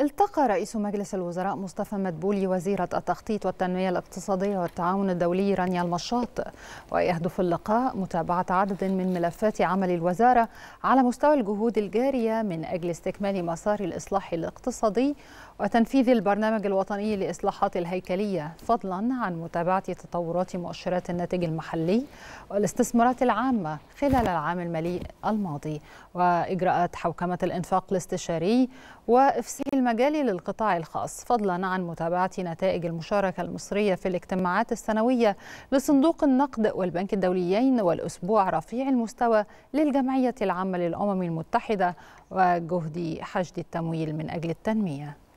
التقى رئيس مجلس الوزراء مصطفى مدبولي وزيرة التخطيط والتنمية الاقتصادية والتعاون الدولي رانيا المشاط ويهدف اللقاء متابعة عدد من ملفات عمل الوزارة على مستوى الجهود الجارية من أجل استكمال مسار الإصلاح الاقتصادي وتنفيذ البرنامج الوطني لإصلاحات الهيكلية فضلا عن متابعة تطورات مؤشرات الناتج المحلي والاستثمارات العامة خلال العام المالي الماضي وإجراءات حوكمة الإنفاق الاستشاري وإفسير المجال للقطاع الخاص فضلا عن متابعة نتائج المشاركة المصرية في الاجتماعات السنوية لصندوق النقد والبنك الدوليين والأسبوع رفيع المستوى للجمعية العامة للأمم المتحدة وجهد حشد التمويل من أجل التنمية